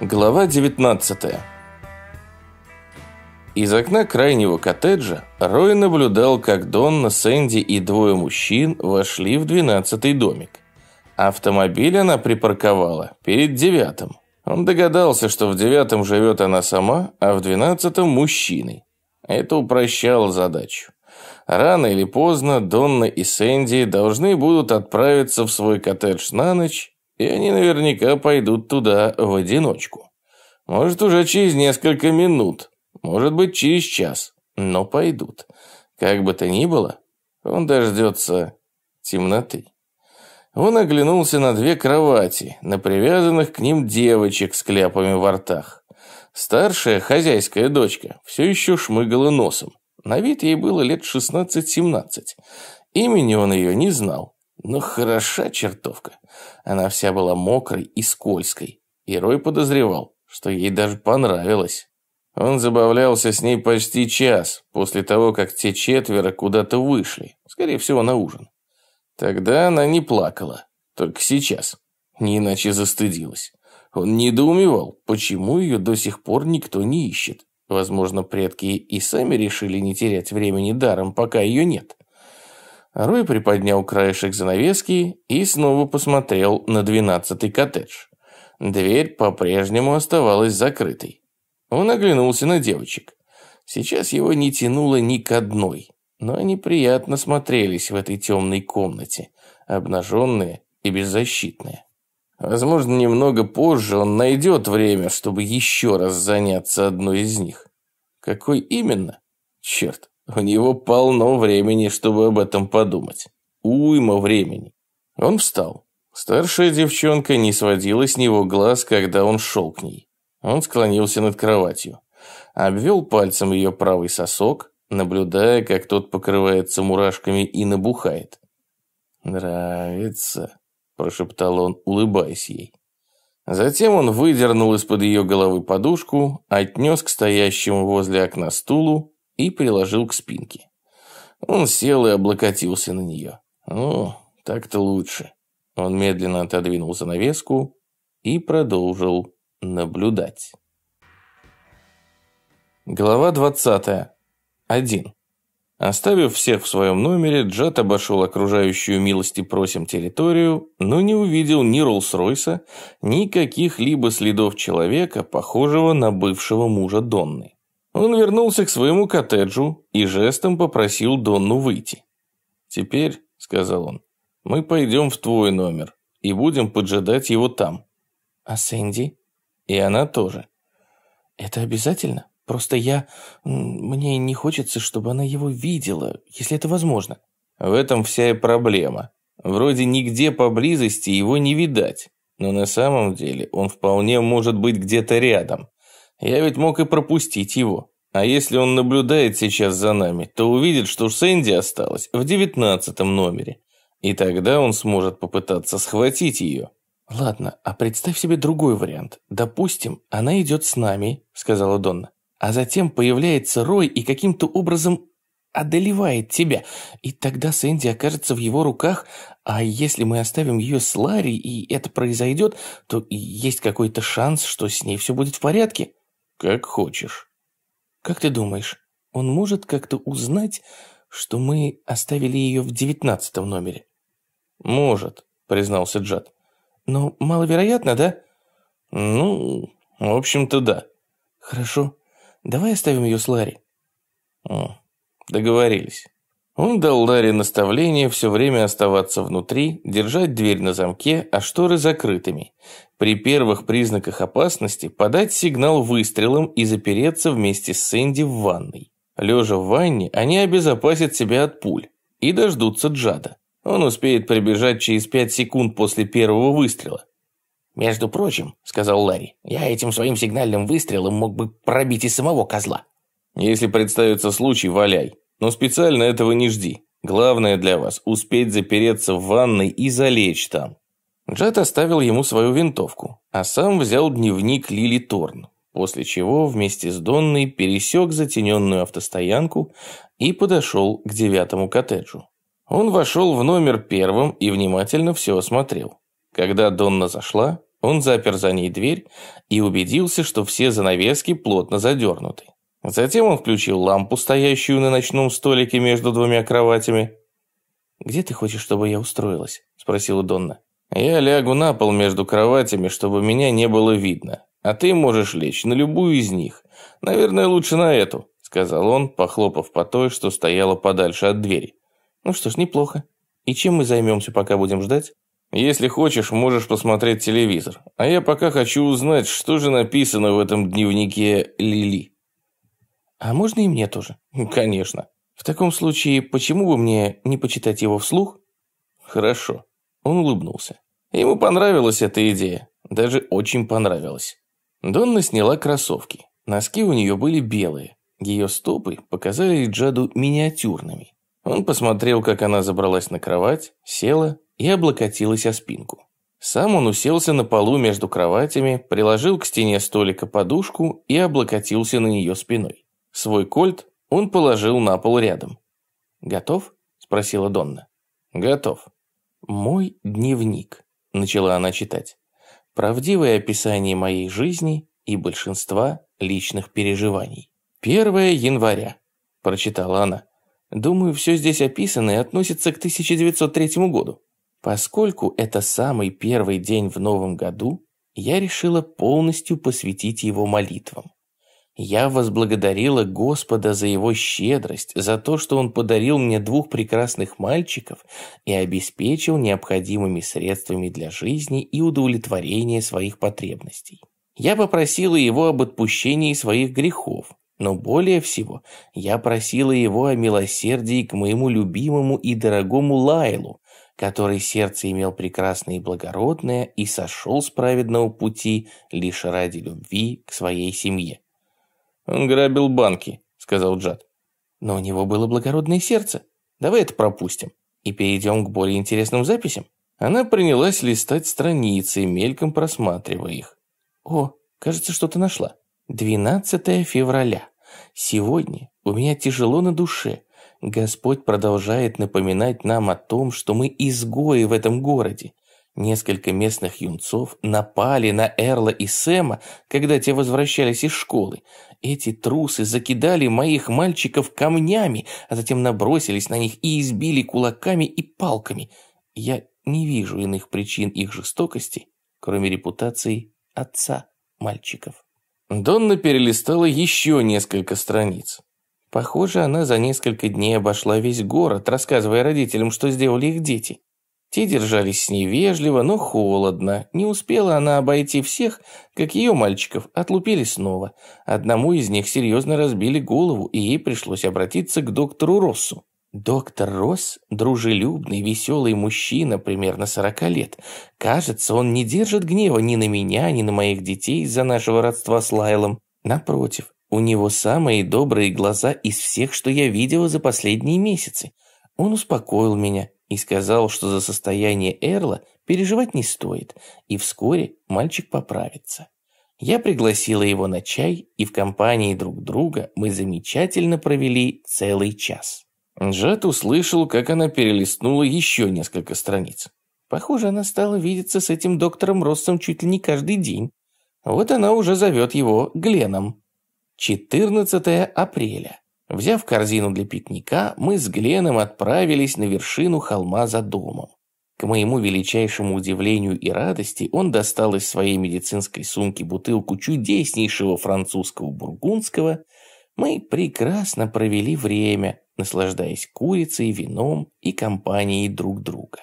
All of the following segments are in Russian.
Глава 19 Из окна крайнего коттеджа Рой наблюдал, как Донна, Сэнди и двое мужчин вошли в двенадцатый домик. Автомобиль она припарковала перед девятым. Он догадался, что в девятом живет она сама, а в двенадцатом – мужчиной. Это упрощало задачу. Рано или поздно Донна и Сэнди должны будут отправиться в свой коттедж на ночь, и они наверняка пойдут туда в одиночку. Может, уже через несколько минут, может быть, через час, но пойдут. Как бы то ни было, он дождется темноты. Он оглянулся на две кровати, на привязанных к ним девочек с кляпами во ртах. Старшая хозяйская дочка все еще шмыгала носом. На вид ей было лет 16-17. Имени он ее не знал. Но хороша чертовка. Она вся была мокрой и скользкой. И Рой подозревал, что ей даже понравилось. Он забавлялся с ней почти час, после того, как те четверо куда-то вышли. Скорее всего, на ужин. Тогда она не плакала. Только сейчас. Не иначе застыдилась. Он недоумевал, почему ее до сих пор никто не ищет. Возможно, предки и сами решили не терять времени даром, пока ее нет. Рой приподнял краешек занавески и снова посмотрел на двенадцатый коттедж. Дверь по-прежнему оставалась закрытой. Он оглянулся на девочек. Сейчас его не тянуло ни к одной, но они приятно смотрелись в этой темной комнате, обнаженные и беззащитные. Возможно, немного позже он найдет время, чтобы еще раз заняться одной из них. Какой именно? Черт, у него полно времени, чтобы об этом подумать. Уйма времени. Он встал. Старшая девчонка не сводила с него глаз, когда он шел к ней. Он склонился над кроватью. Обвел пальцем ее правый сосок, наблюдая, как тот покрывается мурашками и набухает. «Нравится», – прошептал он, улыбаясь ей. Затем он выдернул из-под ее головы подушку, отнес к стоящему возле окна стулу и приложил к спинке. Он сел и облокотился на нее. «Ну, так-то лучше». Он медленно отодвинул занавеску и продолжил наблюдать. Глава 20. 1. Оставив всех в своем номере, Джет обошел окружающую милости просим территорию, но не увидел ни Роллс-Ройса, ни каких-либо следов человека, похожего на бывшего мужа Донны. Он вернулся к своему коттеджу и жестом попросил Донну выйти. «Теперь», — сказал он, — «мы пойдем в твой номер и будем поджидать его там». «А Сэнди?» «И она тоже». «Это обязательно? Просто я... Мне не хочется, чтобы она его видела, если это возможно». В этом вся и проблема. Вроде нигде поблизости его не видать, но на самом деле он вполне может быть где-то рядом. Я ведь мог и пропустить его. А если он наблюдает сейчас за нами, то увидит, что Сэнди осталась в девятнадцатом номере. И тогда он сможет попытаться схватить ее. «Ладно, а представь себе другой вариант. Допустим, она идет с нами», — сказала Донна. «А затем появляется Рой и каким-то образом одолевает тебя. И тогда Сэнди окажется в его руках, а если мы оставим ее с Ларри и это произойдет, то есть какой-то шанс, что с ней все будет в порядке». Как хочешь. Как ты думаешь, он может как-то узнать, что мы оставили ее в девятнадцатом номере? Может, признался Джад. Но маловероятно, да? Ну, в общем-то, да. Хорошо. Давай оставим ее с Ларри. О, договорились. Он дал Ларе наставление все время оставаться внутри, держать дверь на замке, а шторы закрытыми. При первых признаках опасности подать сигнал выстрелом и запереться вместе с Сэнди в ванной. Лежа в ванне, они обезопасят себя от пуль и дождутся Джада. Он успеет прибежать через пять секунд после первого выстрела. «Между прочим», — сказал Ларри, — «я этим своим сигнальным выстрелом мог бы пробить и самого козла». «Если представится случай, валяй», но специально этого не жди. Главное для вас – успеть запереться в ванной и залечь там. Джет оставил ему свою винтовку, а сам взял дневник Лили Торн, после чего вместе с Донной пересек затененную автостоянку и подошел к девятому коттеджу. Он вошел в номер первым и внимательно все осмотрел. Когда Донна зашла, он запер за ней дверь и убедился, что все занавески плотно задернуты. Затем он включил лампу, стоящую на ночном столике между двумя кроватями. «Где ты хочешь, чтобы я устроилась?» – спросила Донна. «Я лягу на пол между кроватями, чтобы меня не было видно. А ты можешь лечь на любую из них. Наверное, лучше на эту», – сказал он, похлопав по той, что стояла подальше от двери. «Ну что ж, неплохо. И чем мы займемся, пока будем ждать?» «Если хочешь, можешь посмотреть телевизор. А я пока хочу узнать, что же написано в этом дневнике Лили». «А можно и мне тоже?» «Конечно. В таком случае, почему бы мне не почитать его вслух?» «Хорошо». Он улыбнулся. Ему понравилась эта идея. Даже очень понравилась. Донна сняла кроссовки. Носки у нее были белые. Ее стопы показали Джаду миниатюрными. Он посмотрел, как она забралась на кровать, села и облокотилась о спинку. Сам он уселся на полу между кроватями, приложил к стене столика подушку и облокотился на нее спиной. Свой кольт он положил на пол рядом. «Готов?» – спросила Донна. «Готов». «Мой дневник», – начала она читать. «Правдивое описание моей жизни и большинства личных переживаний». «Первое января», – прочитала она. «Думаю, все здесь описано и относится к 1903 году. Поскольку это самый первый день в новом году, я решила полностью посвятить его молитвам. Я возблагодарила Господа за его щедрость, за то, что он подарил мне двух прекрасных мальчиков и обеспечил необходимыми средствами для жизни и удовлетворения своих потребностей. Я попросила его об отпущении своих грехов, но более всего я просила его о милосердии к моему любимому и дорогому Лайлу, который сердце имел прекрасное и благородное и сошел с праведного пути лишь ради любви к своей семье. «Он грабил банки», – сказал Джад. «Но у него было благородное сердце. Давай это пропустим и перейдем к более интересным записям». Она принялась листать страницы, мельком просматривая их. «О, кажется, что-то нашла. 12 февраля. Сегодня у меня тяжело на душе. Господь продолжает напоминать нам о том, что мы изгои в этом городе. Несколько местных юнцов напали на Эрла и Сэма, когда те возвращались из школы. Эти трусы закидали моих мальчиков камнями, а затем набросились на них и избили кулаками и палками. Я не вижу иных причин их жестокости, кроме репутации отца мальчиков. Донна перелистала еще несколько страниц. Похоже, она за несколько дней обошла весь город, рассказывая родителям, что сделали их дети. Те держались с ней вежливо, но холодно. Не успела она обойти всех, как ее мальчиков отлупили снова. Одному из них серьезно разбили голову, и ей пришлось обратиться к доктору Россу. Доктор Росс – дружелюбный, веселый мужчина, примерно сорока лет. Кажется, он не держит гнева ни на меня, ни на моих детей из-за нашего родства с Лайлом. Напротив, у него самые добрые глаза из всех, что я видела за последние месяцы. Он успокоил меня, и сказал, что за состояние Эрла переживать не стоит, и вскоре мальчик поправится. Я пригласила его на чай, и в компании друг друга мы замечательно провели целый час. Джет услышал, как она перелистнула еще несколько страниц. Похоже, она стала видеться с этим доктором Россом чуть ли не каждый день. Вот она уже зовет его Гленом. 14 апреля. Взяв корзину для пикника, мы с Гленом отправились на вершину холма за домом. К моему величайшему удивлению и радости он достал из своей медицинской сумки бутылку чудеснейшего французского бургундского. Мы прекрасно провели время, наслаждаясь курицей, вином и компанией друг друга.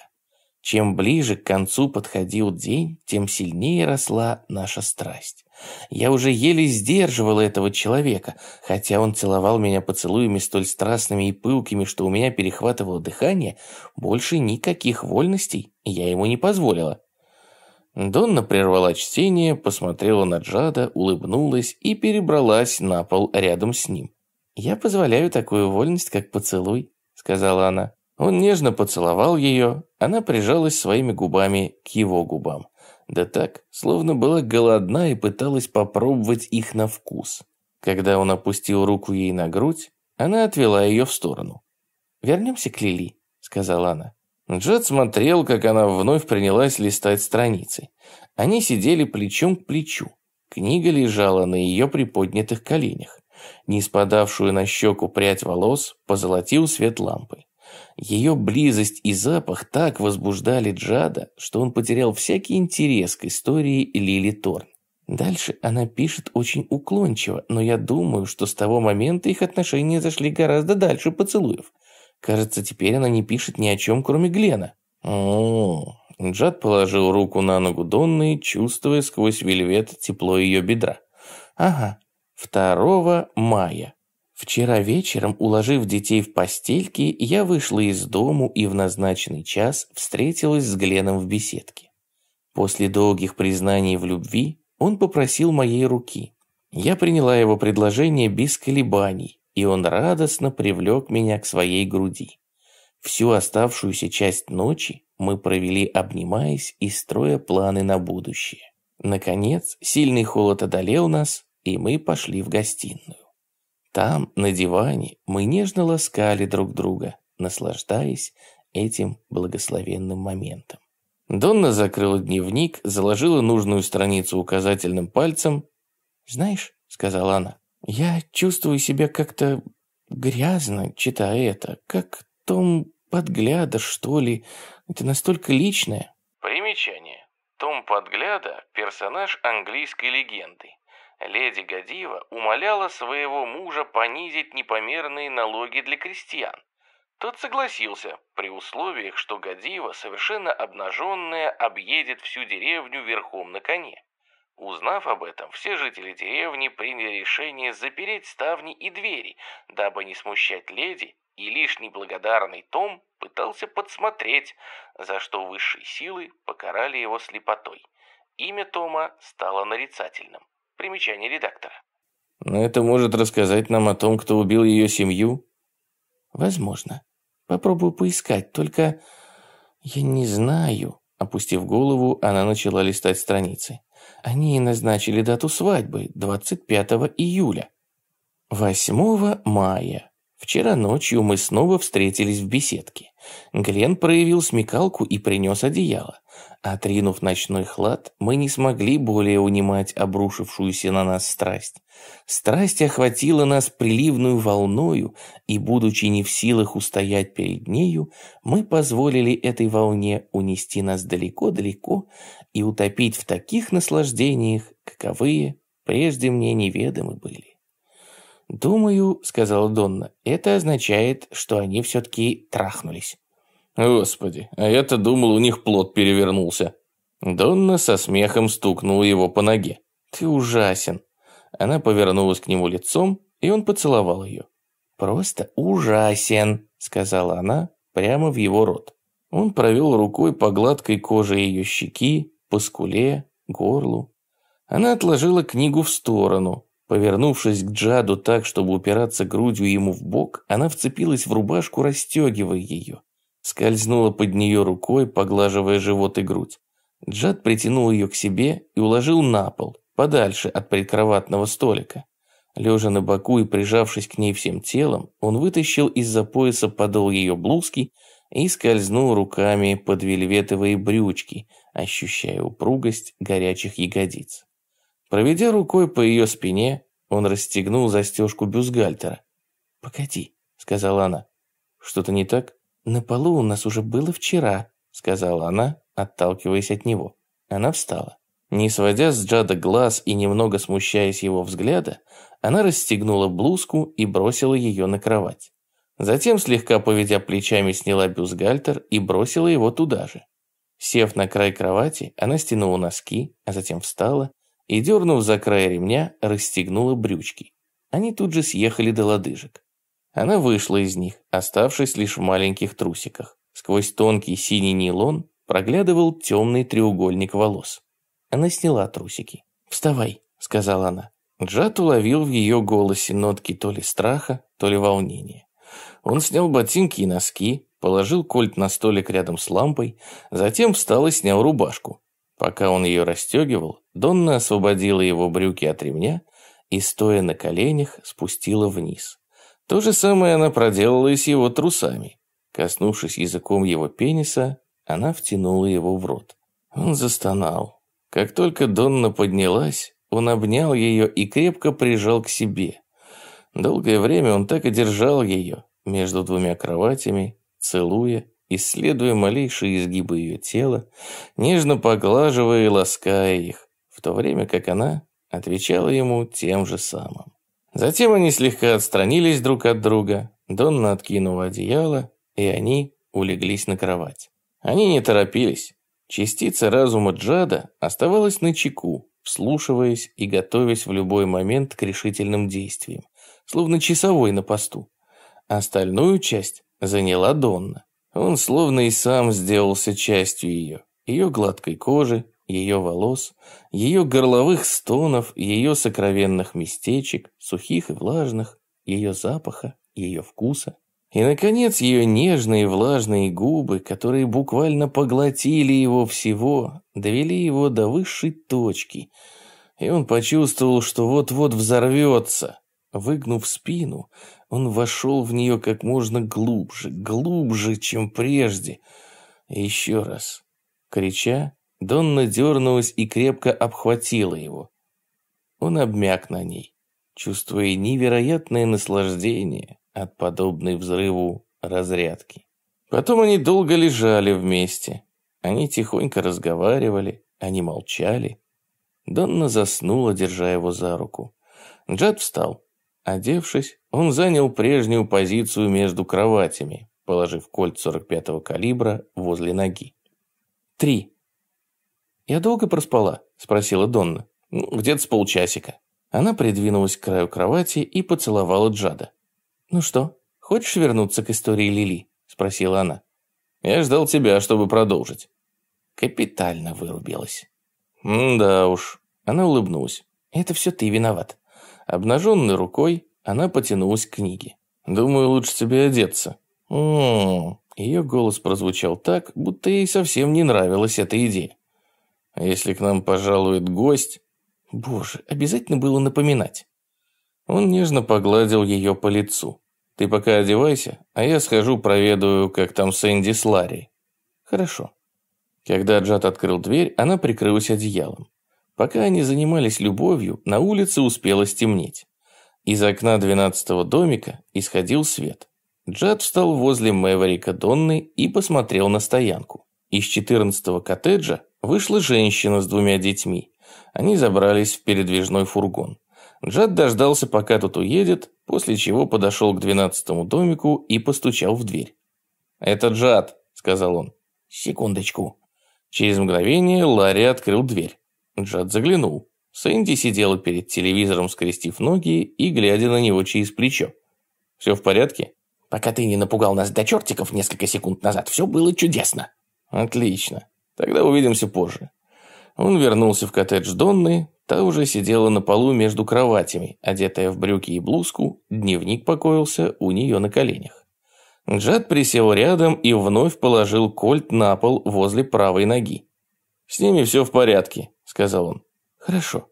Чем ближе к концу подходил день, тем сильнее росла наша страсть. Я уже еле сдерживала этого человека, хотя он целовал меня поцелуями столь страстными и пылкими, что у меня перехватывало дыхание, больше никаких вольностей я ему не позволила. Донна прервала чтение, посмотрела на Джада, улыбнулась и перебралась на пол рядом с ним. «Я позволяю такую вольность, как поцелуй», — сказала она. Он нежно поцеловал ее, она прижалась своими губами к его губам. Да так, словно была голодна и пыталась попробовать их на вкус. Когда он опустил руку ей на грудь, она отвела ее в сторону. «Вернемся к Лили», — сказала она. Джет смотрел, как она вновь принялась листать страницы. Они сидели плечом к плечу. Книга лежала на ее приподнятых коленях. Не спадавшую на щеку прядь волос позолотил свет лампы. Ее близость и запах так возбуждали Джада, что он потерял всякий интерес к истории Лили Торн. Дальше она пишет очень уклончиво, но я думаю, что с того момента их отношения зашли гораздо дальше поцелуев. Кажется, теперь она не пишет ни о чем, кроме Глена. О, Джад положил руку на ногу Донны, чувствуя сквозь вельвет тепло ее бедра. Ага, 2 мая. Вчера вечером, уложив детей в постельки, я вышла из дому и в назначенный час встретилась с Гленом в беседке. После долгих признаний в любви он попросил моей руки. Я приняла его предложение без колебаний, и он радостно привлек меня к своей груди. Всю оставшуюся часть ночи мы провели, обнимаясь и строя планы на будущее. Наконец, сильный холод одолел нас, и мы пошли в гостиную. Там, на диване, мы нежно ласкали друг друга, наслаждаясь этим благословенным моментом. Донна закрыла дневник, заложила нужную страницу указательным пальцем. «Знаешь», — сказала она, — «я чувствую себя как-то грязно, читая это, как том подгляда, что ли. Это настолько личное». Примечание. Том подгляда – персонаж английской легенды. Леди Гадива умоляла своего мужа понизить непомерные налоги для крестьян. Тот согласился, при условиях, что Гадива, совершенно обнаженная, объедет всю деревню верхом на коне. Узнав об этом, все жители деревни приняли решение запереть ставни и двери, дабы не смущать леди, и лишний благодарный Том пытался подсмотреть, за что высшие силы покарали его слепотой. Имя Тома стало нарицательным. Примечание редактора. Но это может рассказать нам о том, кто убил ее семью? Возможно. Попробую поискать, только я не знаю. Опустив голову, она начала листать страницы. Они назначили дату свадьбы, 25 июля. 8 мая. Вчера ночью мы снова встретились в беседке. Глен проявил смекалку и принес одеяло. Отринув ночной хлад, мы не смогли более унимать обрушившуюся на нас страсть. Страсть охватила нас приливную волною, и, будучи не в силах устоять перед нею, мы позволили этой волне унести нас далеко-далеко и утопить в таких наслаждениях, каковые прежде мне неведомы были. «Думаю», — сказала Донна, — «это означает, что они все-таки трахнулись». «Господи, а я-то думал, у них плод перевернулся». Донна со смехом стукнула его по ноге. «Ты ужасен». Она повернулась к нему лицом, и он поцеловал ее. «Просто ужасен», — сказала она прямо в его рот. Он провел рукой по гладкой коже ее щеки, по скуле, горлу. Она отложила книгу в сторону, Повернувшись к Джаду так, чтобы упираться грудью ему в бок, она вцепилась в рубашку, расстегивая ее. Скользнула под нее рукой, поглаживая живот и грудь. Джад притянул ее к себе и уложил на пол, подальше от прикроватного столика. Лежа на боку и прижавшись к ней всем телом, он вытащил из-за пояса подол ее блузки и скользнул руками под вельветовые брючки, ощущая упругость горячих ягодиц. Проведя рукой по ее спине, он расстегнул застежку бюстгальтера. «Погоди», — сказала она. «Что-то не так?» «На полу у нас уже было вчера», — сказала она, отталкиваясь от него. Она встала. Не сводя с Джада глаз и немного смущаясь его взгляда, она расстегнула блузку и бросила ее на кровать. Затем, слегка поведя плечами, сняла бюстгальтер и бросила его туда же. Сев на край кровати, она стянула носки, а затем встала и, дернув за край ремня, расстегнула брючки. Они тут же съехали до лодыжек. Она вышла из них, оставшись лишь в маленьких трусиках. Сквозь тонкий синий нейлон проглядывал темный треугольник волос. Она сняла трусики. «Вставай», — сказала она. Джад уловил в ее голосе нотки то ли страха, то ли волнения. Он снял ботинки и носки, положил кольт на столик рядом с лампой, затем встал и снял рубашку. Пока он ее расстегивал, Донна освободила его брюки от ремня и, стоя на коленях, спустила вниз. То же самое она проделала и с его трусами. Коснувшись языком его пениса, она втянула его в рот. Он застонал. Как только Донна поднялась, он обнял ее и крепко прижал к себе. Долгое время он так и держал ее между двумя кроватями, целуя, исследуя малейшие изгибы ее тела, нежно поглаживая и лаская их в то время как она отвечала ему тем же самым. Затем они слегка отстранились друг от друга, Донна откинула одеяло, и они улеглись на кровать. Они не торопились. Частица разума Джада оставалась на чеку, вслушиваясь и готовясь в любой момент к решительным действиям, словно часовой на посту. Остальную часть заняла Донна. Он словно и сам сделался частью ее, ее гладкой кожи, ее волос, ее горловых стонов, ее сокровенных местечек, сухих и влажных, ее запаха, ее вкуса. И, наконец, ее нежные влажные губы, которые буквально поглотили его всего, довели его до высшей точки. И он почувствовал, что вот-вот взорвется. Выгнув спину, он вошел в нее как можно глубже, глубже, чем прежде. И еще раз, крича, Донна дернулась и крепко обхватила его. Он обмяк на ней, чувствуя невероятное наслаждение от подобной взрыву разрядки. Потом они долго лежали вместе. Они тихонько разговаривали, они молчали. Донна заснула, держа его за руку. Джад встал. Одевшись, он занял прежнюю позицию между кроватями, положив кольт 45-го калибра возле ноги. Три. «Я долго проспала?» – спросила Донна. «Ну, «Где-то с полчасика». Она придвинулась к краю кровати и поцеловала Джада. «Ну что, хочешь вернуться к истории Лили?» – спросила она. «Я ждал тебя, чтобы продолжить». Капитально вырубилась. «Да уж». Она улыбнулась. «Это все ты виноват». Обнаженной рукой она потянулась к книге. «Думаю, лучше тебе одеться». М -м -м. Ее голос прозвучал так, будто ей совсем не нравилась эта идея. А если к нам пожалует гость... Боже, обязательно было напоминать. Он нежно погладил ее по лицу. Ты пока одевайся, а я схожу проведаю, как там Сэнди с Ларри. Хорошо. Когда Джад открыл дверь, она прикрылась одеялом. Пока они занимались любовью, на улице успело стемнеть. Из окна двенадцатого домика исходил свет. Джад встал возле Мэверика Донны и посмотрел на стоянку. Из четырнадцатого коттеджа Вышла женщина с двумя детьми. Они забрались в передвижной фургон. Джад дождался, пока тот уедет, после чего подошел к двенадцатому домику и постучал в дверь. «Это Джад», — сказал он. «Секундочку». Через мгновение Ларри открыл дверь. Джад заглянул. Сэнди сидела перед телевизором, скрестив ноги и глядя на него через плечо. «Все в порядке?» «Пока ты не напугал нас до чертиков несколько секунд назад, все было чудесно». «Отлично. Тогда увидимся позже». Он вернулся в коттедж Донны, та уже сидела на полу между кроватями, одетая в брюки и блузку, дневник покоился у нее на коленях. Джад присел рядом и вновь положил кольт на пол возле правой ноги. «С ними все в порядке», — сказал он. «Хорошо.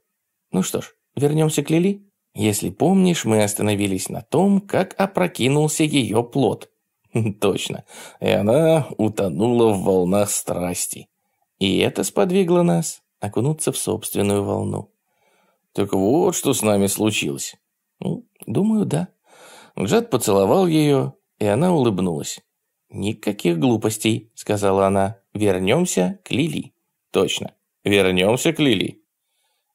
Ну что ж, вернемся к Лили?» Если помнишь, мы остановились на том, как опрокинулся ее плод. Точно. И она утонула в волнах страсти. И это сподвигло нас окунуться в собственную волну. «Так вот, что с нами случилось». Ну, «Думаю, да». Джад поцеловал ее, и она улыбнулась. «Никаких глупостей», — сказала она. «Вернемся к Лили». «Точно. Вернемся к Лили».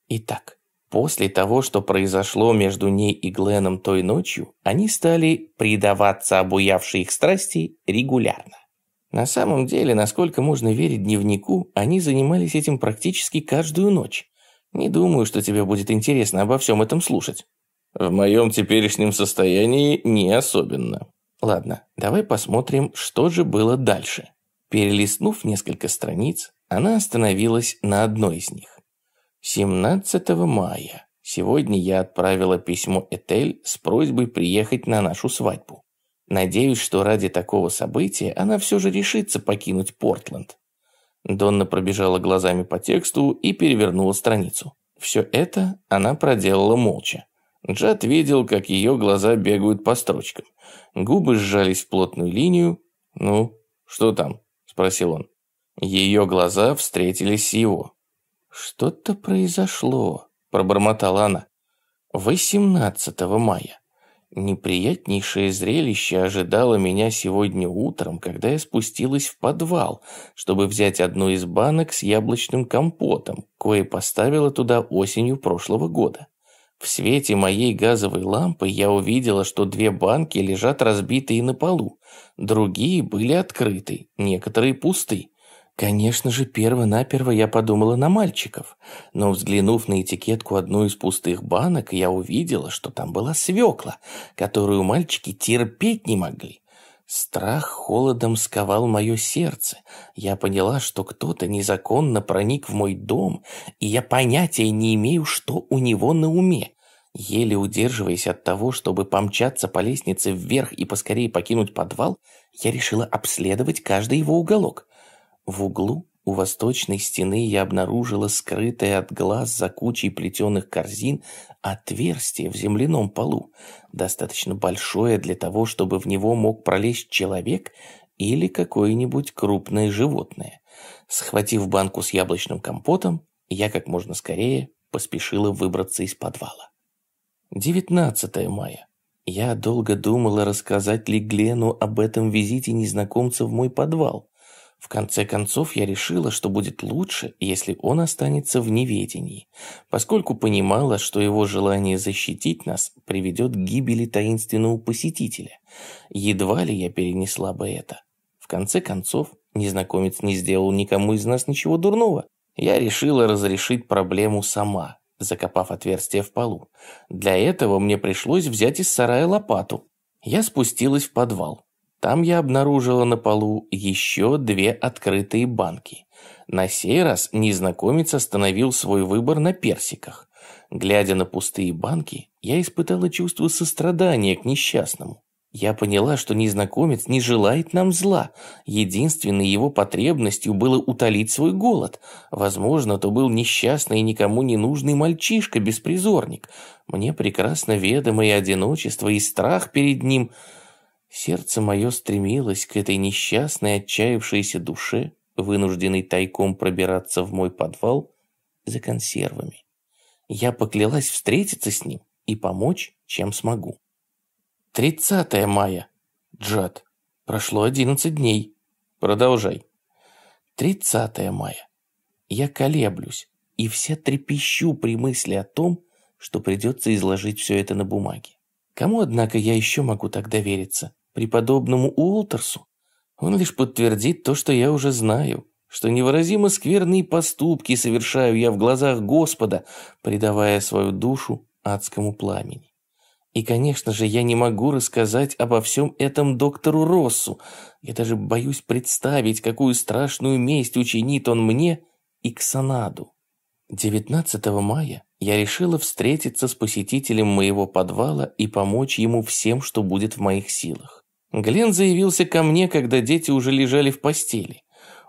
Итак, после того, что произошло между ней и Гленом той ночью, они стали предаваться обуявшей их страсти регулярно. На самом деле, насколько можно верить дневнику, они занимались этим практически каждую ночь. Не думаю, что тебе будет интересно обо всем этом слушать. В моем теперешнем состоянии не особенно. Ладно, давай посмотрим, что же было дальше. Перелистнув несколько страниц, она остановилась на одной из них. 17 мая. Сегодня я отправила письмо Этель с просьбой приехать на нашу свадьбу. Надеюсь, что ради такого события она все же решится покинуть Портленд. Донна пробежала глазами по тексту и перевернула страницу. Все это она проделала молча. Джад видел, как ее глаза бегают по строчкам. Губы сжались в плотную линию. «Ну, что там?» – спросил он. Ее глаза встретились с его. «Что-то произошло», – пробормотала она. «18 мая. Неприятнейшее зрелище ожидало меня сегодня утром, когда я спустилась в подвал, чтобы взять одну из банок с яблочным компотом, кое поставила туда осенью прошлого года. В свете моей газовой лампы я увидела, что две банки лежат разбитые на полу, другие были открыты, некоторые пустые. Конечно же, перво-наперво я подумала на мальчиков, но взглянув на этикетку одной из пустых банок, я увидела, что там была свекла, которую мальчики терпеть не могли. Страх холодом сковал моё сердце. Я поняла, что кто-то незаконно проник в мой дом, и я понятия не имею, что у него на уме. Еле удерживаясь от того, чтобы помчаться по лестнице вверх и поскорее покинуть подвал, я решила обследовать каждый его уголок. В углу у восточной стены я обнаружила скрытое от глаз за кучей плетеных корзин отверстие в земляном полу, достаточно большое для того, чтобы в него мог пролезть человек или какое-нибудь крупное животное. Схватив банку с яблочным компотом, я как можно скорее поспешила выбраться из подвала. 19 мая. Я долго думала, рассказать ли Глену об этом визите незнакомца в мой подвал. В конце концов, я решила, что будет лучше, если он останется в неведении, поскольку понимала, что его желание защитить нас приведет к гибели таинственного посетителя. Едва ли я перенесла бы это. В конце концов, незнакомец не сделал никому из нас ничего дурного. Я решила разрешить проблему сама, закопав отверстие в полу. Для этого мне пришлось взять из сарая лопату. Я спустилась в подвал. Там я обнаружила на полу еще две открытые банки. На сей раз незнакомец остановил свой выбор на персиках. Глядя на пустые банки, я испытала чувство сострадания к несчастному. Я поняла, что незнакомец не желает нам зла. Единственной его потребностью было утолить свой голод. Возможно, то был несчастный и никому не нужный мальчишка-беспризорник. Мне прекрасно ведомо и одиночество, и страх перед ним – Сердце мое стремилось к этой несчастной, отчаявшейся душе, вынужденной тайком пробираться в мой подвал за консервами. Я поклялась встретиться с ним и помочь, чем смогу. 30 мая. Джад. Прошло 11 дней. Продолжай. 30 мая. Я колеблюсь и вся трепещу при мысли о том, что придется изложить все это на бумаге. Кому, однако, я еще могу так довериться? Преподобному Уолтерсу? Он лишь подтвердит то, что я уже знаю, что невыразимо скверные поступки совершаю я в глазах Господа, предавая свою душу адскому пламени. И, конечно же, я не могу рассказать обо всем этом доктору Россу. Я даже боюсь представить, какую страшную месть учинит он мне и Ксанаду. 19 мая я решила встретиться с посетителем моего подвала и помочь ему всем, что будет в моих силах. Глен заявился ко мне, когда дети уже лежали в постели.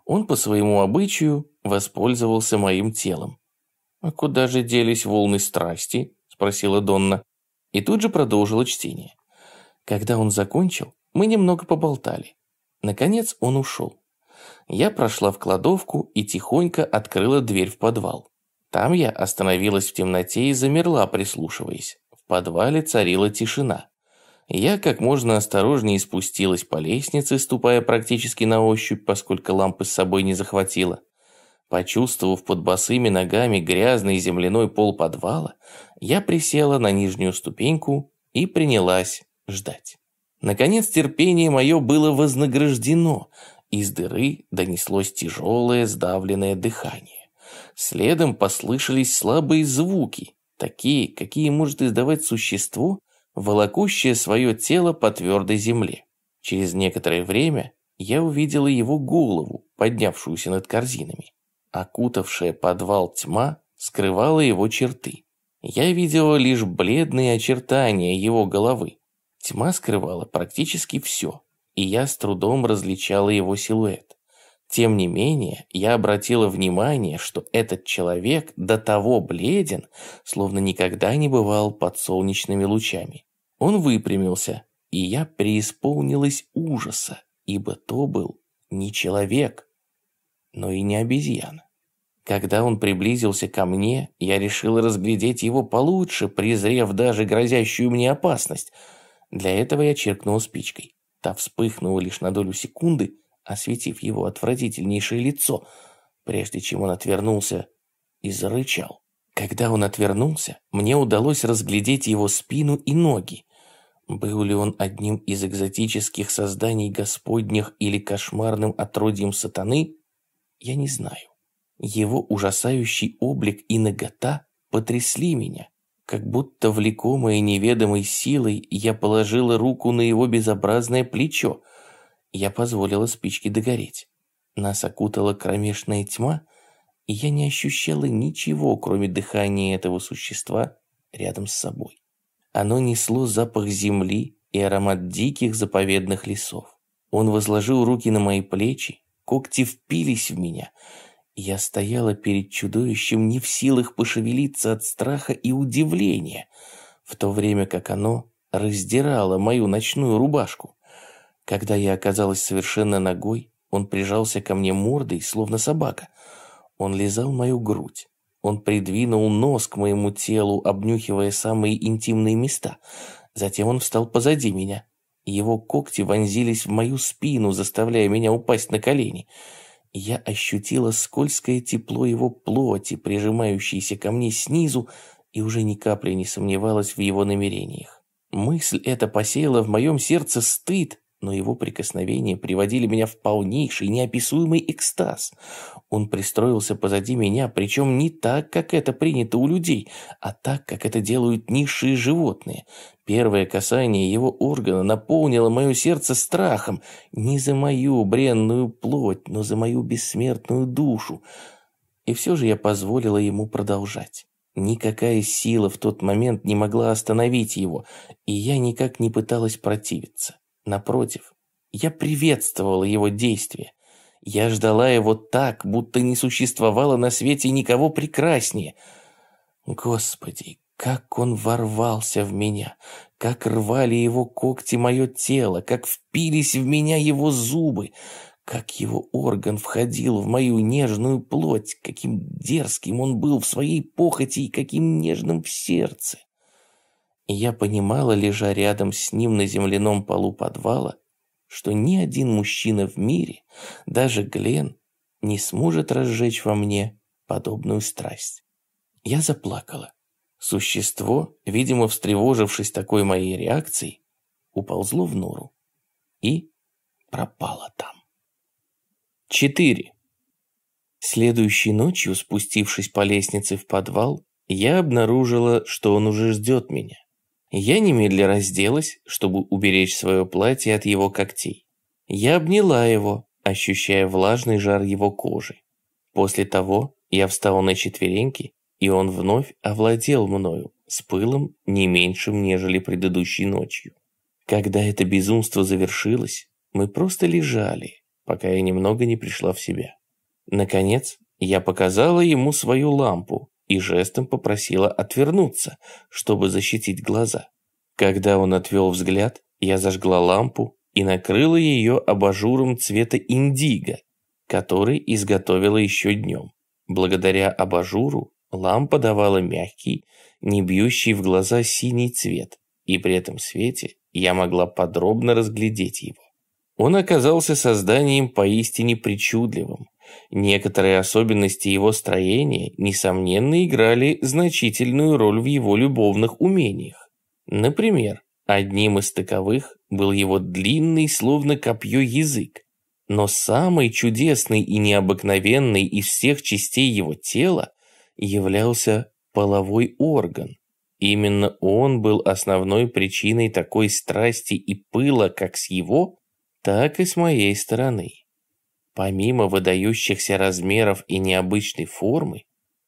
Он по своему обычаю воспользовался моим телом. «А куда же делись волны страсти?» – спросила Донна. И тут же продолжила чтение. Когда он закончил, мы немного поболтали. Наконец он ушел. Я прошла в кладовку и тихонько открыла дверь в подвал. Там я остановилась в темноте и замерла, прислушиваясь. В подвале царила тишина. Я как можно осторожнее спустилась по лестнице, ступая практически на ощупь, поскольку лампы с собой не захватила. Почувствовав под босыми ногами грязный земляной пол подвала, я присела на нижнюю ступеньку и принялась ждать. Наконец терпение мое было вознаграждено. Из дыры донеслось тяжелое сдавленное дыхание. Следом послышались слабые звуки, такие, какие может издавать существо, волокущее свое тело по твердой земле. Через некоторое время я увидела его голову, поднявшуюся над корзинами. Окутавшая подвал тьма скрывала его черты. Я видела лишь бледные очертания его головы. Тьма скрывала практически все, и я с трудом различала его силуэт. Тем не менее, я обратила внимание, что этот человек до того бледен, словно никогда не бывал под солнечными лучами. Он выпрямился, и я преисполнилась ужаса, ибо то был не человек, но и не обезьяна. Когда он приблизился ко мне, я решила разглядеть его получше, презрев даже грозящую мне опасность. Для этого я черкнул спичкой. Та вспыхнула лишь на долю секунды – осветив его отвратительнейшее лицо, прежде чем он отвернулся и зарычал. Когда он отвернулся, мне удалось разглядеть его спину и ноги. Был ли он одним из экзотических созданий господних или кошмарным отродьем сатаны, я не знаю. Его ужасающий облик и нагота потрясли меня. Как будто влекомая неведомой силой я положила руку на его безобразное плечо – я позволила спичке догореть. Нас окутала кромешная тьма, и я не ощущала ничего, кроме дыхания этого существа рядом с собой. Оно несло запах земли и аромат диких заповедных лесов. Он возложил руки на мои плечи, когти впились в меня. Я стояла перед чудовищем не в силах пошевелиться от страха и удивления, в то время как оно раздирало мою ночную рубашку. Когда я оказалась совершенно ногой, он прижался ко мне мордой, словно собака. Он лизал мою грудь. Он придвинул нос к моему телу, обнюхивая самые интимные места. Затем он встал позади меня. Его когти вонзились в мою спину, заставляя меня упасть на колени. Я ощутила скользкое тепло его плоти, прижимающейся ко мне снизу, и уже ни капли не сомневалась в его намерениях. Мысль эта посеяла в моем сердце стыд, но его прикосновения приводили меня в полнейший неописуемый экстаз. Он пристроился позади меня, причем не так, как это принято у людей, а так, как это делают низшие животные. Первое касание его органа наполнило мое сердце страхом не за мою бренную плоть, но за мою бессмертную душу. И все же я позволила ему продолжать. Никакая сила в тот момент не могла остановить его, и я никак не пыталась противиться. Напротив, я приветствовала его действия. Я ждала его так, будто не существовало на свете никого прекраснее. Господи, как он ворвался в меня, как рвали его когти мое тело, как впились в меня его зубы, как его орган входил в мою нежную плоть, каким дерзким он был в своей похоти и каким нежным в сердце. И я понимала, лежа рядом с ним на земляном полу подвала, что ни один мужчина в мире, даже Глен, не сможет разжечь во мне подобную страсть. Я заплакала. Существо, видимо, встревожившись такой моей реакцией, уползло в нору и пропало там. 4. Следующей ночью, спустившись по лестнице в подвал, я обнаружила, что он уже ждет меня. Я немедля разделась, чтобы уберечь свое платье от его когтей. Я обняла его, ощущая влажный жар его кожи. После того я встала на четвереньки, и он вновь овладел мною с пылом не меньшим, нежели предыдущей ночью. Когда это безумство завершилось, мы просто лежали, пока я немного не пришла в себя. Наконец, я показала ему свою лампу, и жестом попросила отвернуться, чтобы защитить глаза. Когда он отвел взгляд, я зажгла лампу и накрыла ее абажуром цвета индиго, который изготовила еще днем. Благодаря абажуру лампа давала мягкий, не бьющий в глаза синий цвет, и при этом свете я могла подробно разглядеть его. Он оказался созданием поистине причудливым, Некоторые особенности его строения, несомненно, играли значительную роль в его любовных умениях. Например, одним из таковых был его длинный, словно копье, язык. Но самый чудесный и необыкновенный из всех частей его тела являлся половой орган. Именно он был основной причиной такой страсти и пыла как с его, так и с моей стороны. Помимо выдающихся размеров и необычной формы,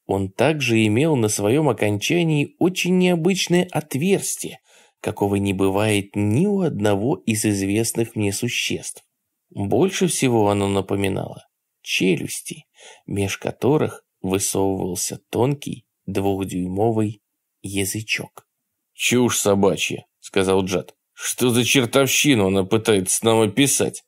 он также имел на своем окончании очень необычное отверстие, какого не бывает ни у одного из известных мне существ. Больше всего оно напоминало челюсти, меж которых высовывался тонкий двухдюймовый язычок. «Чушь собачья», — сказал Джад. «Что за чертовщину она пытается нам описать?»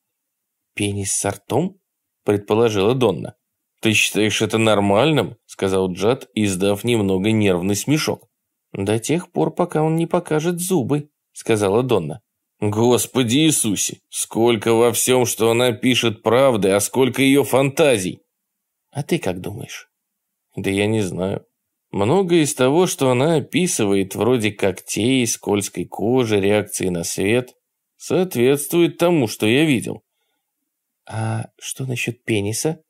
«Пенис с ртом?» предположила Донна. «Ты считаешь это нормальным?» – сказал Джад, издав немного нервный смешок. «До тех пор, пока он не покажет зубы», – сказала Донна. «Господи Иисусе! Сколько во всем, что она пишет, правды, а сколько ее фантазий!» «А ты как думаешь?» «Да я не знаю. Многое из того, что она описывает, вроде когтей, скользкой кожи, реакции на свет, соответствует тому, что я видел. «А что насчет пениса?»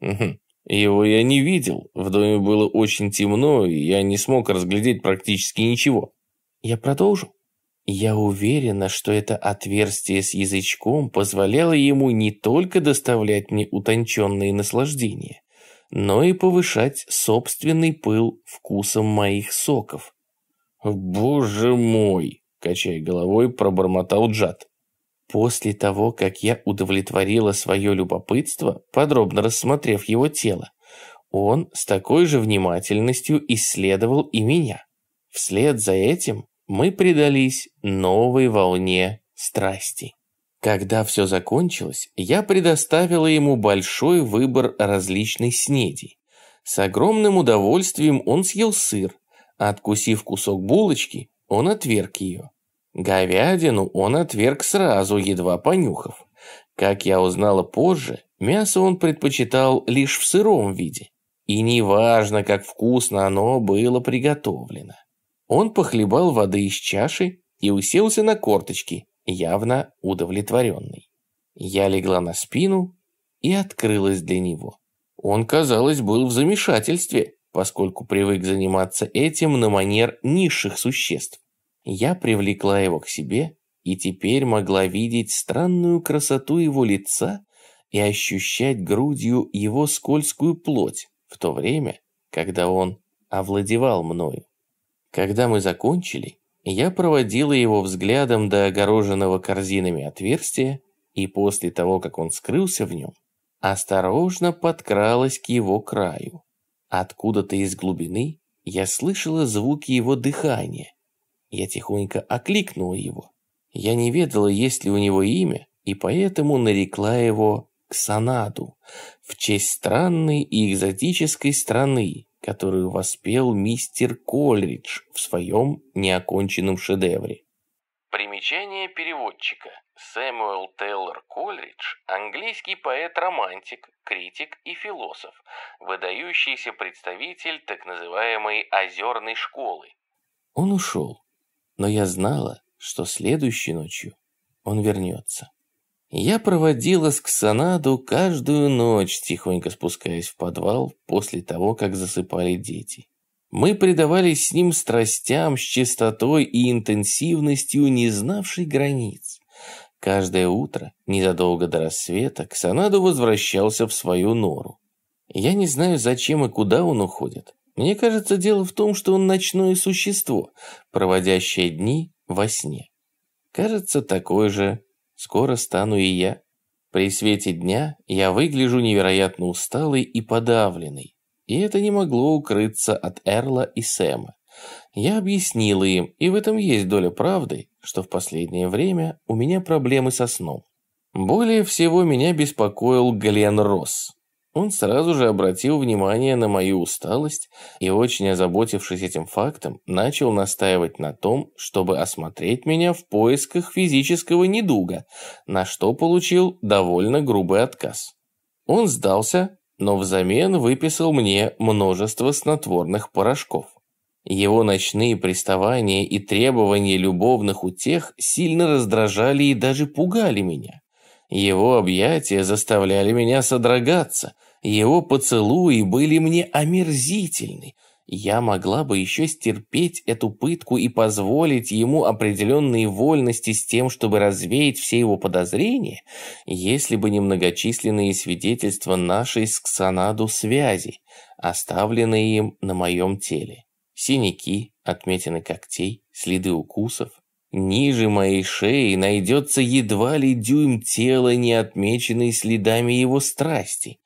«Его я не видел. В доме было очень темно, и я не смог разглядеть практически ничего». «Я продолжу?» «Я уверена, что это отверстие с язычком позволяло ему не только доставлять мне утонченные наслаждения, но и повышать собственный пыл вкусом моих соков». «Боже мой!» – качая головой, пробормотал Джад. После того, как я удовлетворила свое любопытство, подробно рассмотрев его тело, он с такой же внимательностью исследовал и меня. Вслед за этим мы предались новой волне страсти. Когда все закончилось, я предоставила ему большой выбор различной снедей. С огромным удовольствием он съел сыр, а откусив кусок булочки, он отверг ее. Говядину он отверг сразу, едва понюхав. Как я узнала позже, мясо он предпочитал лишь в сыром виде. И неважно, как вкусно оно было приготовлено. Он похлебал воды из чаши и уселся на корточки, явно удовлетворенный. Я легла на спину и открылась для него. Он, казалось, был в замешательстве, поскольку привык заниматься этим на манер низших существ. Я привлекла его к себе и теперь могла видеть странную красоту его лица и ощущать грудью его скользкую плоть в то время, когда он овладевал мною. Когда мы закончили, я проводила его взглядом до огороженного корзинами отверстия, и после того, как он скрылся в нем, осторожно подкралась к его краю. Откуда-то из глубины я слышала звуки его дыхания, я тихонько окликнула его. Я не ведала, есть ли у него имя, и поэтому нарекла его Ксанаду в честь странной и экзотической страны, которую воспел мистер Колридж в своем неоконченном шедевре. Примечание переводчика. Сэмюэл Тейлор Колридж – английский поэт-романтик, критик и философ, выдающийся представитель так называемой «озерной школы». Он ушел, но я знала, что следующей ночью он вернется. Я проводила с Ксанаду каждую ночь, тихонько спускаясь в подвал после того, как засыпали дети. Мы предавались с ним страстям с чистотой и интенсивностью, не знавшей границ. Каждое утро, незадолго до рассвета, Ксанаду возвращался в свою нору. Я не знаю, зачем и куда он уходит, мне кажется, дело в том, что он ночное существо, проводящее дни во сне. Кажется, такой же скоро стану и я. При свете дня я выгляжу невероятно усталый и подавленный, И это не могло укрыться от Эрла и Сэма. Я объяснила им, и в этом есть доля правды, что в последнее время у меня проблемы со сном. Более всего меня беспокоил Глен Росс. Он сразу же обратил внимание на мою усталость и, очень озаботившись этим фактом, начал настаивать на том, чтобы осмотреть меня в поисках физического недуга, на что получил довольно грубый отказ. Он сдался, но взамен выписал мне множество снотворных порошков. Его ночные приставания и требования любовных утех сильно раздражали и даже пугали меня. Его объятия заставляли меня содрогаться, его поцелуи были мне омерзительны. Я могла бы еще стерпеть эту пытку и позволить ему определенные вольности с тем, чтобы развеять все его подозрения, если бы не многочисленные свидетельства нашей с Ксанаду связи, оставленные им на моем теле. Синяки, отметины когтей, следы укусов. Ниже моей шеи найдется едва ли дюйм тела, не отмеченный следами его страсти.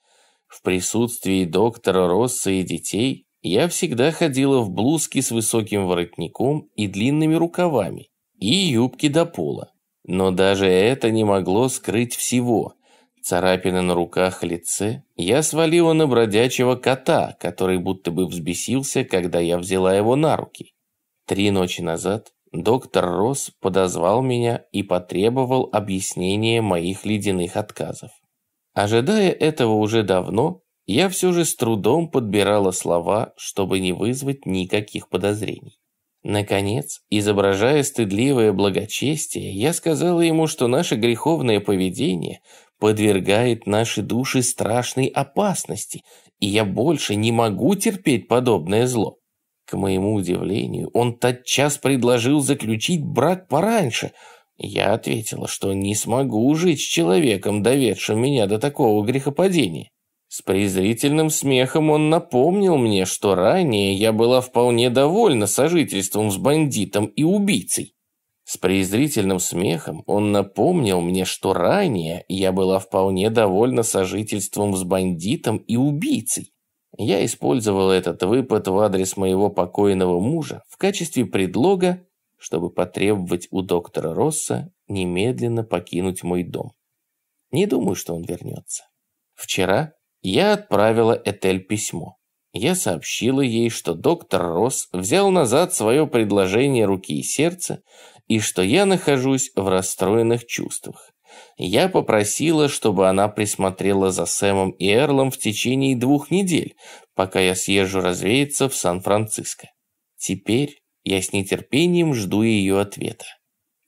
В присутствии доктора Росса и детей я всегда ходила в блузке с высоким воротником и длинными рукавами, и юбки до пола. Но даже это не могло скрыть всего. Царапины на руках и лице я свалила на бродячего кота, который будто бы взбесился, когда я взяла его на руки. Три ночи назад доктор Росс подозвал меня и потребовал объяснения моих ледяных отказов. Ожидая этого уже давно, я все же с трудом подбирала слова, чтобы не вызвать никаких подозрений. Наконец, изображая стыдливое благочестие, я сказала ему, что наше греховное поведение подвергает наши души страшной опасности, и я больше не могу терпеть подобное зло. К моему удивлению, он тотчас предложил заключить брак пораньше – я ответила, что не смогу жить с человеком, доведшим меня до такого грехопадения. С презрительным смехом он напомнил мне, что ранее я была вполне довольна сожительством с бандитом и убийцей. С презрительным смехом он напомнил мне, что ранее я была вполне довольна сожительством с бандитом и убийцей. Я использовала этот выпад в адрес моего покойного мужа в качестве предлога, чтобы потребовать у доктора Росса немедленно покинуть мой дом. Не думаю, что он вернется. Вчера я отправила Этель письмо. Я сообщила ей, что доктор Росс взял назад свое предложение руки и сердца и что я нахожусь в расстроенных чувствах. Я попросила, чтобы она присмотрела за Сэмом и Эрлом в течение двух недель, пока я съезжу развеяться в Сан-Франциско. Теперь я с нетерпением жду ее ответа.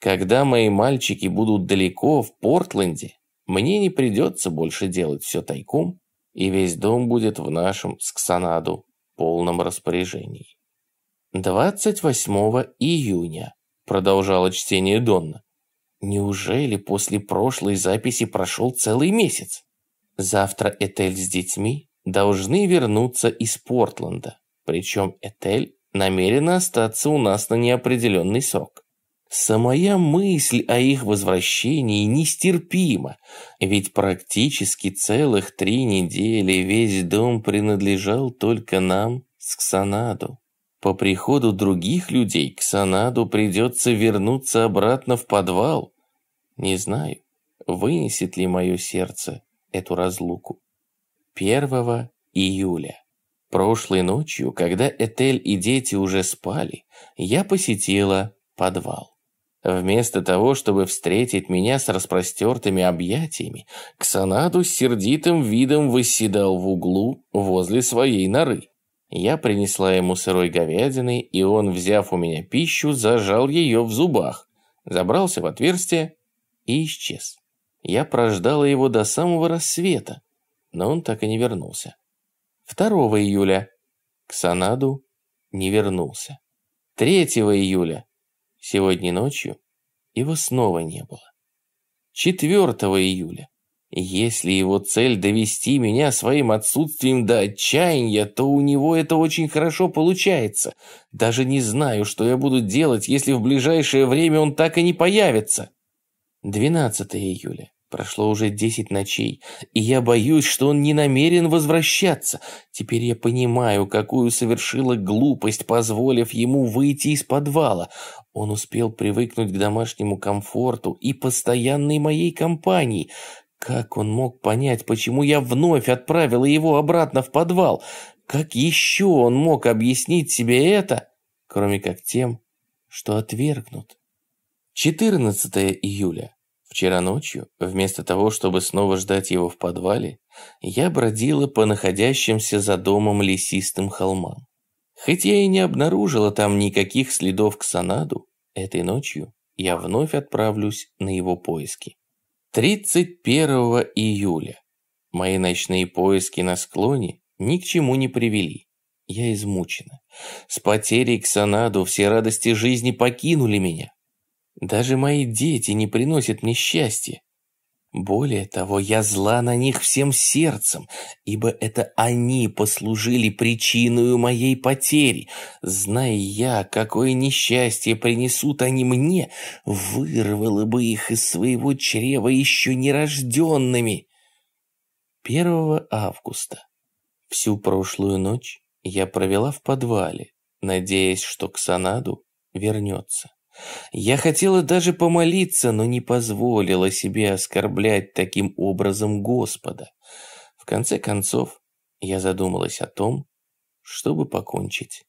Когда мои мальчики будут далеко, в Портленде, мне не придется больше делать все тайком, и весь дом будет в нашем с Ксанаду полном распоряжении. 28 июня, продолжала чтение Донна. Неужели после прошлой записи прошел целый месяц? Завтра Этель с детьми должны вернуться из Портленда. Причем Этель намерена остаться у нас на неопределенный срок. Самая мысль о их возвращении нестерпима, ведь практически целых три недели весь дом принадлежал только нам с Ксанаду. По приходу других людей Ксанаду придется вернуться обратно в подвал. Не знаю, вынесет ли мое сердце эту разлуку. 1 июля. Прошлой ночью, когда Этель и дети уже спали, я посетила подвал. Вместо того, чтобы встретить меня с распростертыми объятиями, Ксанаду с сердитым видом восседал в углу возле своей норы. Я принесла ему сырой говядины, и он, взяв у меня пищу, зажал ее в зубах, забрался в отверстие и исчез. Я прождала его до самого рассвета, но он так и не вернулся. 2 июля к Санаду не вернулся. 3 июля сегодня ночью его снова не было. 4 июля если его цель довести меня своим отсутствием до отчаяния, то у него это очень хорошо получается. Даже не знаю, что я буду делать, если в ближайшее время он так и не появится. 12 июля. Прошло уже десять ночей, и я боюсь, что он не намерен возвращаться. Теперь я понимаю, какую совершила глупость, позволив ему выйти из подвала. Он успел привыкнуть к домашнему комфорту и постоянной моей компании. Как он мог понять, почему я вновь отправила его обратно в подвал? Как еще он мог объяснить себе это, кроме как тем, что отвергнут? 14 июля. Вчера ночью, вместо того, чтобы снова ждать его в подвале, я бродила по находящимся за домом лесистым холмам. Хоть я и не обнаружила там никаких следов к Санаду, этой ночью я вновь отправлюсь на его поиски. 31 июля. Мои ночные поиски на склоне ни к чему не привели. Я измучена. С потерей к Санаду все радости жизни покинули меня. Даже мои дети не приносят мне счастья. Более того, я зла на них всем сердцем, ибо это они послужили причиной моей потери. Зная я, какое несчастье принесут они мне, вырвало бы их из своего чрева еще нерожденными. 1 августа. Всю прошлую ночь я провела в подвале, надеясь, что к Санаду вернется. Я хотела даже помолиться, но не позволила себе оскорблять таким образом Господа. В конце концов, я задумалась о том, чтобы покончить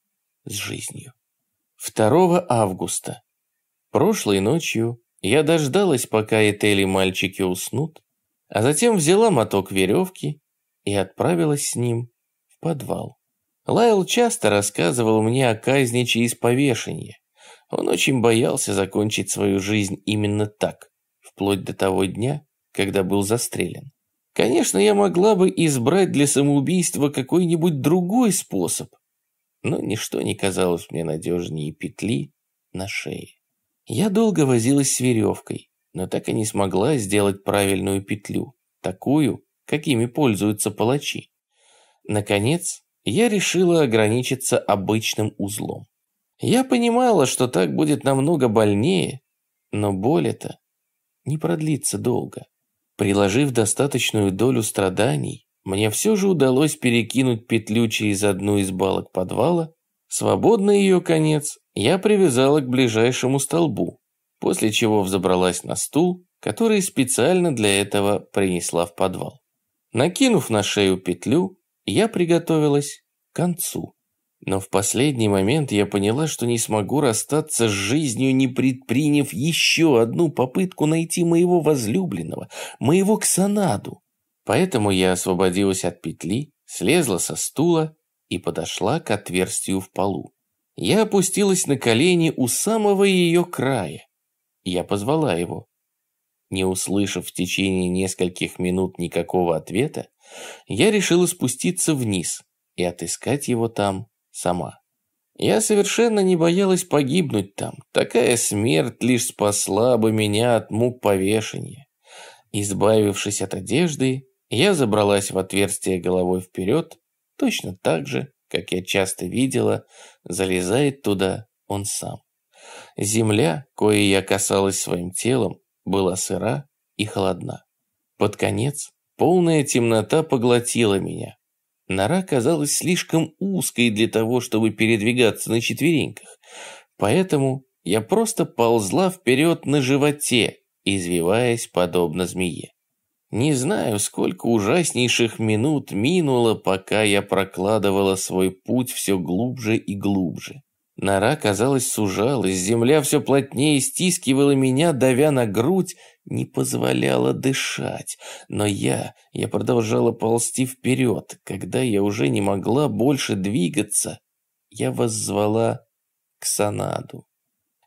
с жизнью. 2 августа. Прошлой ночью я дождалась, пока Этель и мальчики уснут, а затем взяла моток веревки и отправилась с ним в подвал. Лайл часто рассказывал мне о казни через повешение. Он очень боялся закончить свою жизнь именно так, вплоть до того дня, когда был застрелен. Конечно, я могла бы избрать для самоубийства какой-нибудь другой способ, но ничто не казалось мне надежнее петли на шее. Я долго возилась с веревкой, но так и не смогла сделать правильную петлю, такую, какими пользуются палачи. Наконец, я решила ограничиться обычным узлом. Я понимала, что так будет намного больнее, но боль это не продлится долго. Приложив достаточную долю страданий, мне все же удалось перекинуть петлю через одну из балок подвала. Свободный ее конец я привязала к ближайшему столбу, после чего взобралась на стул, который специально для этого принесла в подвал. Накинув на шею петлю, я приготовилась к концу. Но в последний момент я поняла, что не смогу расстаться с жизнью, не предприняв еще одну попытку найти моего возлюбленного, моего Ксанаду. Поэтому я освободилась от петли, слезла со стула и подошла к отверстию в полу. Я опустилась на колени у самого ее края. Я позвала его. Не услышав в течение нескольких минут никакого ответа, я решила спуститься вниз и отыскать его там сама. Я совершенно не боялась погибнуть там. Такая смерть лишь спасла бы меня от мук повешения. Избавившись от одежды, я забралась в отверстие головой вперед, точно так же, как я часто видела, залезает туда он сам. Земля, коей я касалась своим телом, была сыра и холодна. Под конец полная темнота поглотила меня, Нора казалась слишком узкой для того, чтобы передвигаться на четвереньках. Поэтому я просто ползла вперед на животе, извиваясь подобно змее. Не знаю, сколько ужаснейших минут минуло, пока я прокладывала свой путь все глубже и глубже. Нора, казалось, сужалась, земля все плотнее стискивала меня, давя на грудь, не позволяла дышать. Но я, я продолжала ползти вперед. Когда я уже не могла больше двигаться, я воззвала к Санаду.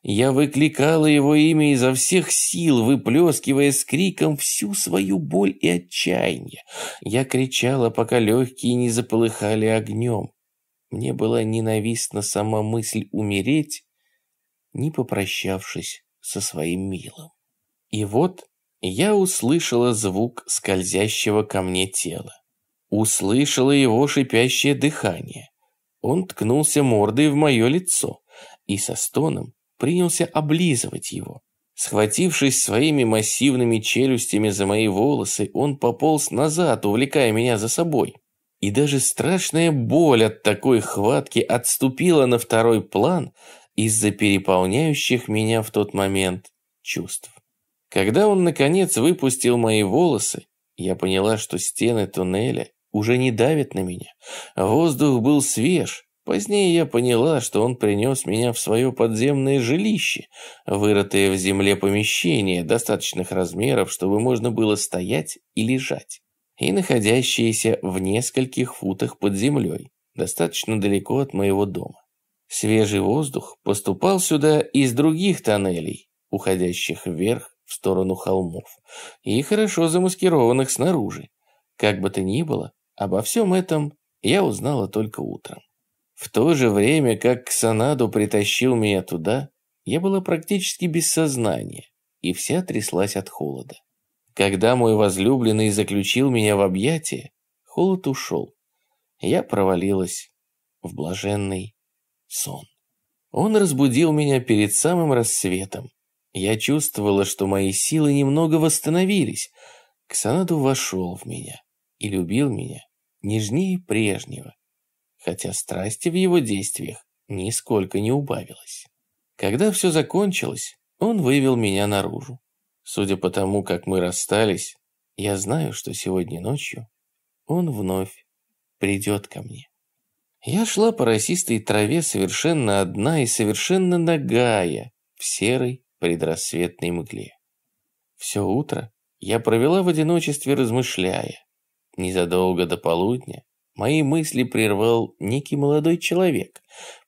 Я выкликала его имя изо всех сил, выплескивая с криком всю свою боль и отчаяние. Я кричала, пока легкие не заполыхали огнем. Мне была ненавистна сама мысль умереть, не попрощавшись со своим милым. И вот я услышала звук скользящего ко мне тела. Услышала его шипящее дыхание. Он ткнулся мордой в мое лицо и со стоном принялся облизывать его. Схватившись своими массивными челюстями за мои волосы, он пополз назад, увлекая меня за собой и даже страшная боль от такой хватки отступила на второй план из-за переполняющих меня в тот момент чувств. Когда он, наконец, выпустил мои волосы, я поняла, что стены туннеля уже не давят на меня. Воздух был свеж. Позднее я поняла, что он принес меня в свое подземное жилище, вырытое в земле помещение достаточных размеров, чтобы можно было стоять и лежать и находящиеся в нескольких футах под землей, достаточно далеко от моего дома. Свежий воздух поступал сюда из других тоннелей, уходящих вверх в сторону холмов, и хорошо замаскированных снаружи. Как бы то ни было, обо всем этом я узнала только утром. В то же время, как Санаду притащил меня туда, я была практически без сознания, и вся тряслась от холода. Когда мой возлюбленный заключил меня в объятия, холод ушел. Я провалилась в блаженный сон. Он разбудил меня перед самым рассветом. Я чувствовала, что мои силы немного восстановились. Ксанаду вошел в меня и любил меня нежнее прежнего, хотя страсти в его действиях нисколько не убавилось. Когда все закончилось, он вывел меня наружу. Судя по тому, как мы расстались, я знаю, что сегодня ночью он вновь придет ко мне. Я шла по росистой траве совершенно одна и совершенно нагая в серой предрассветной мгле. Все утро я провела в одиночестве, размышляя. Незадолго до полудня мои мысли прервал некий молодой человек,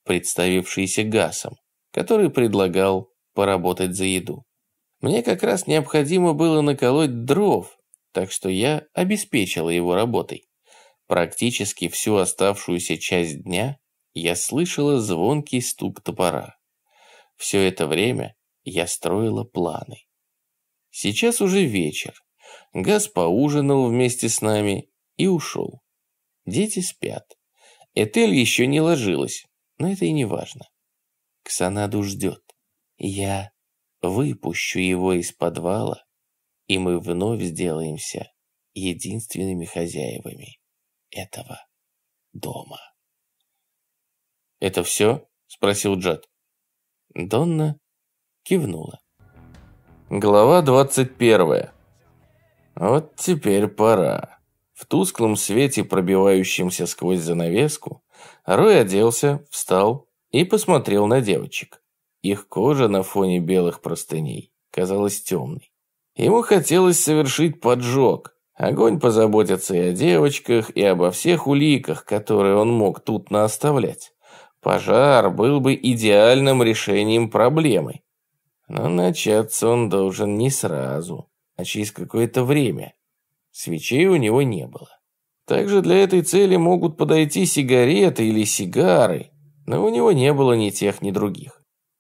представившийся Гасом, который предлагал поработать за еду. Мне как раз необходимо было наколоть дров, так что я обеспечила его работой. Практически всю оставшуюся часть дня я слышала звонкий стук топора. Все это время я строила планы. Сейчас уже вечер. Газ поужинал вместе с нами и ушел. Дети спят. Этель еще не ложилась, но это и не важно. Ксанаду ждет. Я Выпущу его из подвала, и мы вновь сделаемся единственными хозяевами этого дома. «Это все?» – спросил Джад. Донна кивнула. Глава 21. Вот теперь пора. В тусклом свете, пробивающемся сквозь занавеску, Рой оделся, встал и посмотрел на девочек. Их кожа на фоне белых простыней казалась темной. Ему хотелось совершить поджог. Огонь позаботится и о девочках, и обо всех уликах, которые он мог тут наоставлять. Пожар был бы идеальным решением проблемы. Но начаться он должен не сразу, а через какое-то время. Свечей у него не было. Также для этой цели могут подойти сигареты или сигары, но у него не было ни тех, ни других.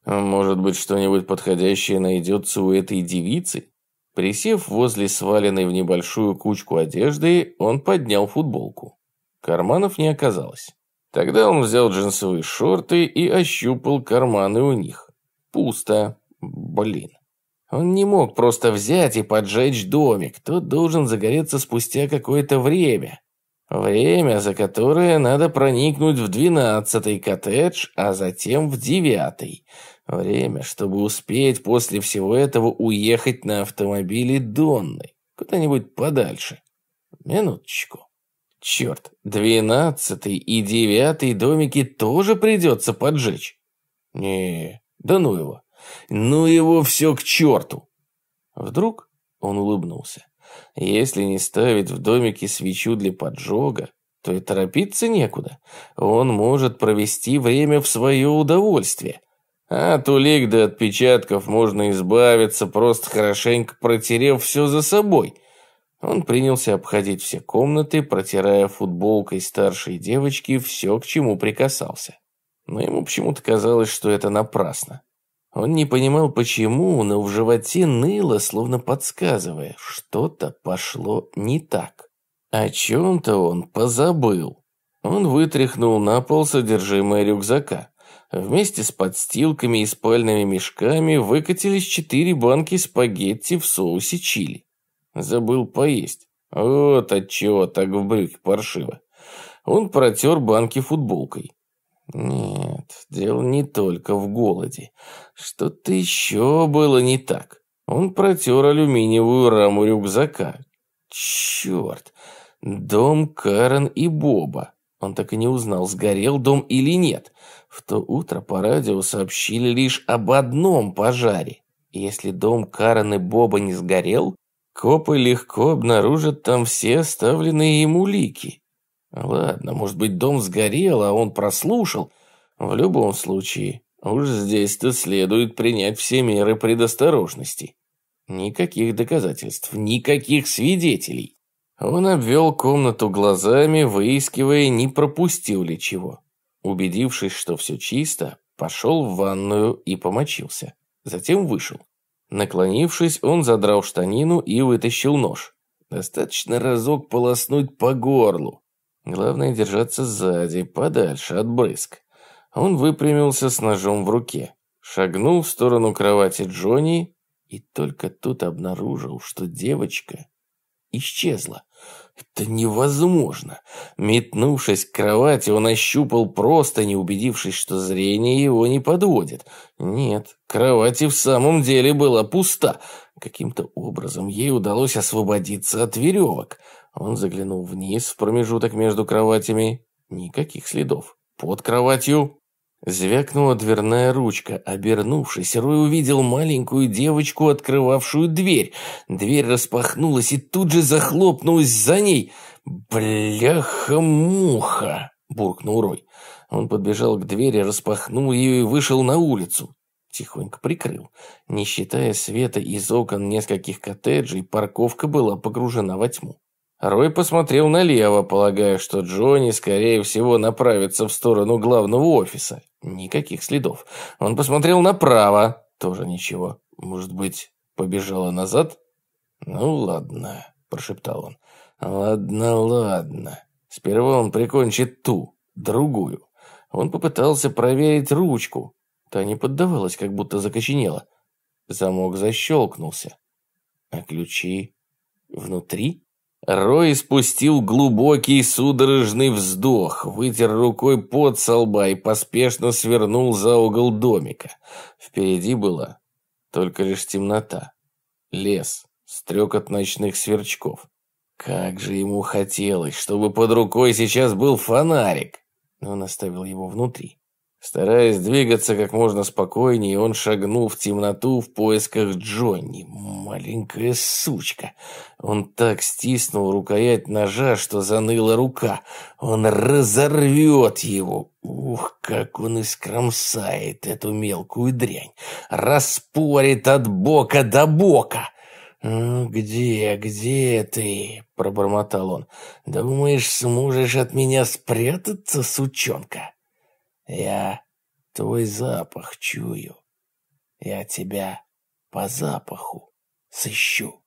Может быть, что-нибудь подходящее найдется у этой девицы? Присев возле сваленной в небольшую кучку одежды, он поднял футболку. Карманов не оказалось. Тогда он взял джинсовые шорты и ощупал карманы у них. Пусто. Блин. Он не мог просто взять и поджечь домик. Тот должен загореться спустя какое-то время. Время, за которое надо проникнуть в двенадцатый коттедж, а затем в девятый. Время, чтобы успеть после всего этого уехать на автомобиле Донной. Куда-нибудь подальше. Минуточку. Черт, двенадцатый и девятый домики тоже придется поджечь. не да ну его. Ну его все к черту. Вдруг он улыбнулся. Если не ставить в домике свечу для поджога, то и торопиться некуда. Он может провести время в свое удовольствие. От улик до отпечатков можно избавиться, просто хорошенько протерев все за собой. Он принялся обходить все комнаты, протирая футболкой старшей девочки все, к чему прикасался. Но ему почему-то казалось, что это напрасно. Он не понимал, почему, но в животе ныло, словно подсказывая, что-то пошло не так. О чем-то он позабыл. Он вытряхнул на пол содержимое рюкзака. Вместе с подстилками и спальными мешками выкатились четыре банки спагетти в соусе чили. Забыл поесть. Вот отчего так в брюхе паршиво. Он протер банки футболкой. Нет, дело не только в голоде. Что-то еще было не так. Он протер алюминиевую раму рюкзака. Черт, дом Карен и Боба. Он так и не узнал, сгорел дом или нет. В то утро по радио сообщили лишь об одном пожаре. Если дом Карен и Боба не сгорел, копы легко обнаружат там все оставленные ему улики. Ладно, может быть, дом сгорел, а он прослушал. В любом случае, уж здесь-то следует принять все меры предосторожности. Никаких доказательств, никаких свидетелей. Он обвел комнату глазами, выискивая, не пропустил ли чего. Убедившись, что все чисто, пошел в ванную и помочился. Затем вышел. Наклонившись, он задрал штанину и вытащил нож. Достаточно разок полоснуть по горлу. Главное держаться сзади, подальше от брызг. Он выпрямился с ножом в руке, шагнул в сторону кровати Джонни и только тут обнаружил, что девочка исчезла. Это невозможно. Метнувшись к кровати, он ощупал просто, не убедившись, что зрение его не подводит. Нет, кровать и в самом деле была пуста. Каким-то образом ей удалось освободиться от веревок. Он заглянул вниз в промежуток между кроватями. Никаких следов. Под кроватью Звякнула дверная ручка. Обернувшись, Рой увидел маленькую девочку, открывавшую дверь. Дверь распахнулась и тут же захлопнулась за ней. «Бляха-муха!» – буркнул Рой. Он подбежал к двери, распахнул ее и вышел на улицу. Тихонько прикрыл. Не считая света из окон нескольких коттеджей, парковка была погружена во тьму. Рой посмотрел налево, полагая, что Джонни, скорее всего, направится в сторону главного офиса. Никаких следов. Он посмотрел направо. Тоже ничего. Может быть, побежала назад? «Ну ладно», – прошептал он. «Ладно, ладно. Сперва он прикончит ту, другую». Он попытался проверить ручку. Та не поддавалась, как будто закоченела. Замок защелкнулся. А ключи внутри? Рой спустил глубокий судорожный вздох, вытер рукой пот со лба и поспешно свернул за угол домика. Впереди была только лишь темнота, лес, стрекот ночных сверчков. Как же ему хотелось, чтобы под рукой сейчас был фонарик. Но он оставил его внутри. Стараясь двигаться как можно спокойнее, он шагнул в темноту в поисках Джонни. Маленькая сучка. Он так стиснул рукоять ножа, что заныла рука. Он разорвет его. Ух, как он искромсает эту мелкую дрянь. Распорит от бока до бока. «А где, где ты?» — пробормотал он. «Думаешь, сможешь от меня спрятаться, сучонка?» Я твой запах чую. Я тебя по запаху сыщу.